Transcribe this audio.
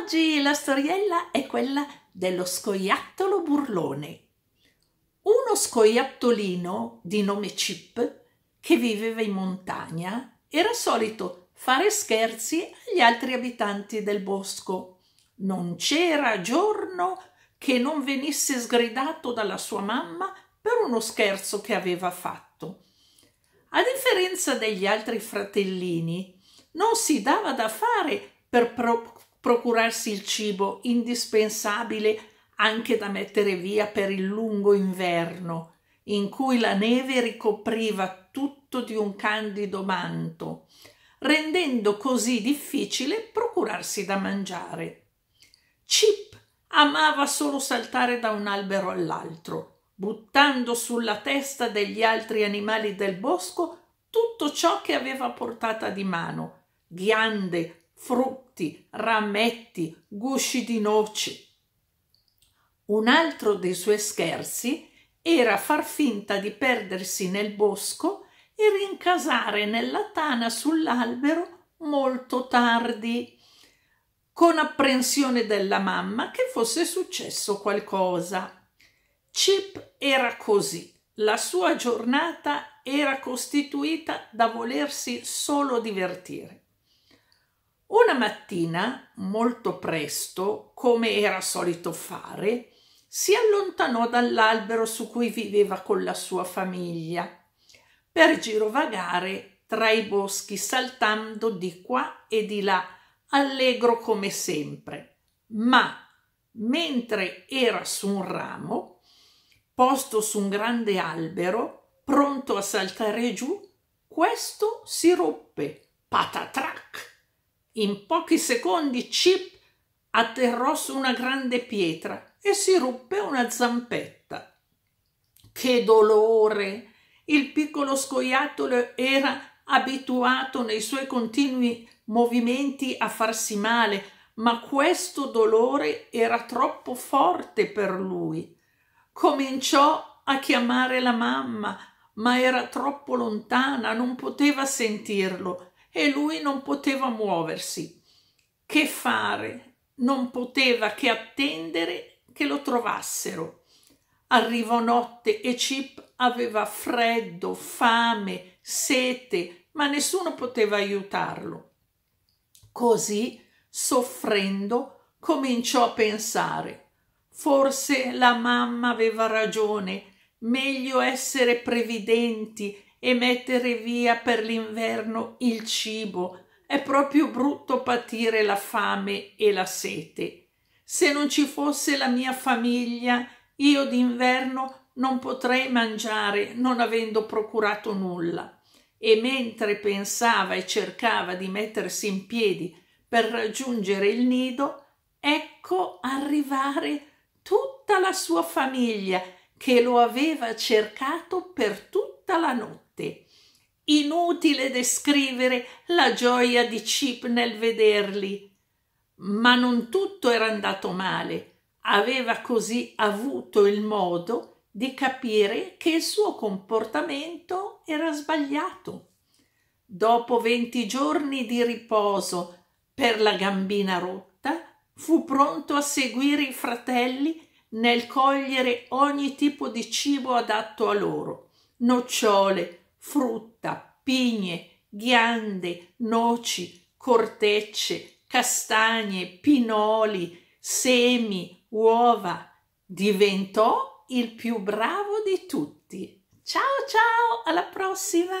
Oggi la storiella è quella dello scoiattolo burlone. Uno scoiattolino di nome Chip, che viveva in montagna, era solito fare scherzi agli altri abitanti del bosco. Non c'era giorno che non venisse sgridato dalla sua mamma per uno scherzo che aveva fatto. A differenza degli altri fratellini, non si dava da fare per pro- procurarsi il cibo indispensabile anche da mettere via per il lungo inverno, in cui la neve ricopriva tutto di un candido manto, rendendo così difficile procurarsi da mangiare. Chip amava solo saltare da un albero all'altro, buttando sulla testa degli altri animali del bosco tutto ciò che aveva portata di mano, ghiande, frutti, rametti, gusci di noci. Un altro dei suoi scherzi era far finta di perdersi nel bosco e rincasare nella tana sull'albero molto tardi, con apprensione della mamma che fosse successo qualcosa. Chip era così, la sua giornata era costituita da volersi solo divertire. Una mattina, molto presto, come era solito fare, si allontanò dall'albero su cui viveva con la sua famiglia per girovagare tra i boschi saltando di qua e di là, allegro come sempre. Ma mentre era su un ramo, posto su un grande albero, pronto a saltare giù, questo si ruppe patatrac in pochi secondi Chip atterrò su una grande pietra e si ruppe una zampetta. Che dolore! Il piccolo scoiattolo era abituato nei suoi continui movimenti a farsi male, ma questo dolore era troppo forte per lui. Cominciò a chiamare la mamma, ma era troppo lontana, non poteva sentirlo e lui non poteva muoversi. Che fare? Non poteva che attendere che lo trovassero. Arrivò notte e Chip aveva freddo, fame, sete, ma nessuno poteva aiutarlo. Così, soffrendo, cominciò a pensare. Forse la mamma aveva ragione, meglio essere previdenti e mettere via per l'inverno il cibo. È proprio brutto patire la fame e la sete. Se non ci fosse la mia famiglia, io d'inverno non potrei mangiare non avendo procurato nulla. E mentre pensava e cercava di mettersi in piedi per raggiungere il nido, ecco arrivare tutta la sua famiglia che lo aveva cercato per tutta la notte. Inutile descrivere la gioia di Chip nel vederli. Ma non tutto era andato male. Aveva così avuto il modo di capire che il suo comportamento era sbagliato. Dopo venti giorni di riposo per la gambina rotta, fu pronto a seguire i fratelli nel cogliere ogni tipo di cibo adatto a loro, nocciole, frutta, pigne, ghiande, noci, cortecce, castagne, pinoli, semi, uova. Diventò il più bravo di tutti. Ciao ciao, alla prossima!